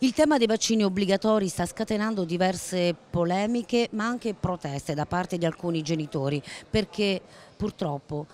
Il tema dei vaccini obbligatori sta scatenando diverse polemiche ma anche proteste da parte di alcuni genitori perché purtroppo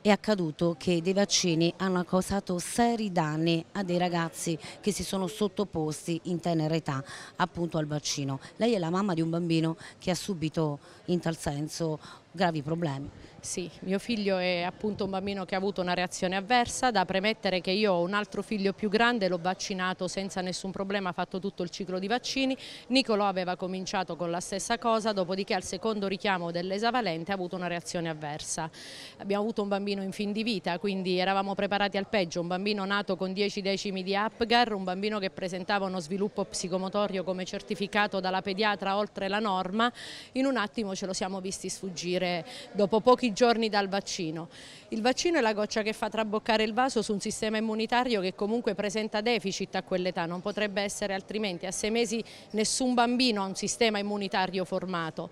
è accaduto che dei vaccini hanno causato seri danni a dei ragazzi che si sono sottoposti in tenera età appunto al vaccino. Lei è la mamma di un bambino che ha subito in tal senso gravi problemi. Sì, mio figlio è appunto un bambino che ha avuto una reazione avversa, da premettere che io ho un altro figlio più grande, l'ho vaccinato senza nessun problema, ha fatto tutto il ciclo di vaccini, Niccolò aveva cominciato con la stessa cosa, dopodiché al secondo richiamo dell'esavalente ha avuto una reazione avversa. Abbiamo avuto un bambino in fin di vita, quindi eravamo preparati al peggio, un bambino nato con 10 decimi di Apgar, un bambino che presentava uno sviluppo psicomotorio come certificato dalla pediatra oltre la norma, in un attimo ce lo siamo visti sfuggire morire dopo pochi giorni dal vaccino. Il vaccino è la goccia che fa traboccare il vaso su un sistema immunitario che comunque presenta deficit a quell'età, non potrebbe essere altrimenti. A sei mesi nessun bambino ha un sistema immunitario formato.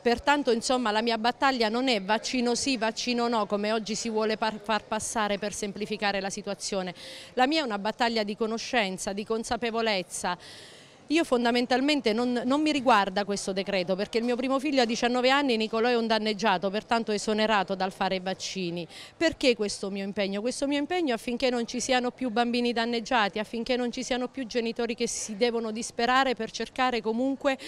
Pertanto insomma la mia battaglia non è vaccino sì, vaccino no, come oggi si vuole far passare per semplificare la situazione. La mia è una battaglia di conoscenza, di consapevolezza io fondamentalmente non, non, mi riguarda questo decreto perché il mio primo figlio ha 19 anni Nicolò è un danneggiato, pertanto esonerato dal fare i vaccini. Perché questo mio impegno? Questo mio impegno affinché non ci siano più bambini danneggiati, affinché non ci siano più genitori che si devono disperare per cercare comunque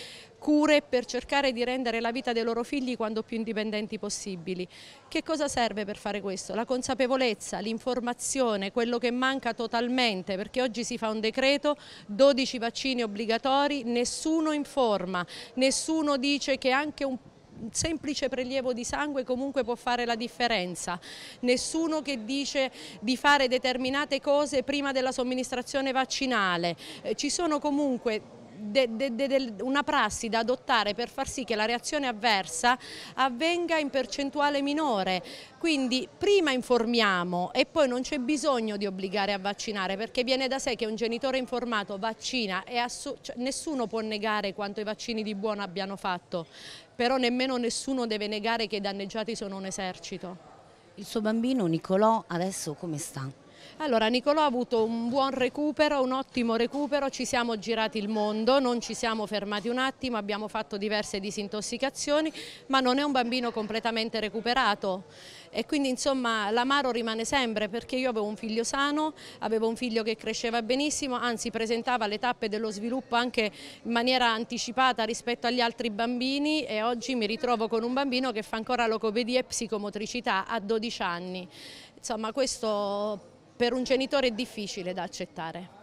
cure per cercare di rendere la vita dei loro figli quanto più indipendenti possibili. Che cosa serve per fare questo? La consapevolezza, l'informazione, quello che manca totalmente, perché oggi si fa un decreto, 12 vaccini obbligatori, nessuno informa, nessuno dice che anche un un semplice prelievo di sangue comunque può fare la differenza. Nessuno che dice di fare determinate cose prima della somministrazione vaccinale. Eh, ci sono comunque de, de, de, una prassi da adottare per far sì che la reazione avversa avvenga in percentuale minore. Quindi prima informiamo e poi non c'è bisogno di obbligare a vaccinare perché viene da sé che un genitore informato vaccina e cioè, nessuno può negare quanto i vaccini di buono abbiano fatto, però nemmeno nessuno deve negare che i danneggiati sono un esercito. Il suo bambino Nicolò adesso come sta? Allora Nicolò ha avuto un buon recupero, un ottimo recupero, ci siamo girati il mondo, non ci siamo fermati un attimo, abbiamo fatto diverse disintossicazioni, ma non è un bambino completamente recuperato e quindi insomma l'amaro rimane sempre perché io avevo un figlio sano, avevo un figlio che cresceva benissimo, anzi presentava le tappe dello sviluppo anche in maniera anticipata rispetto agli altri bambini e oggi mi ritrovo con un bambino che fa ancora locopedia e psicomotricità a 12 anni. Insomma questo per un genitore difficile da accettare.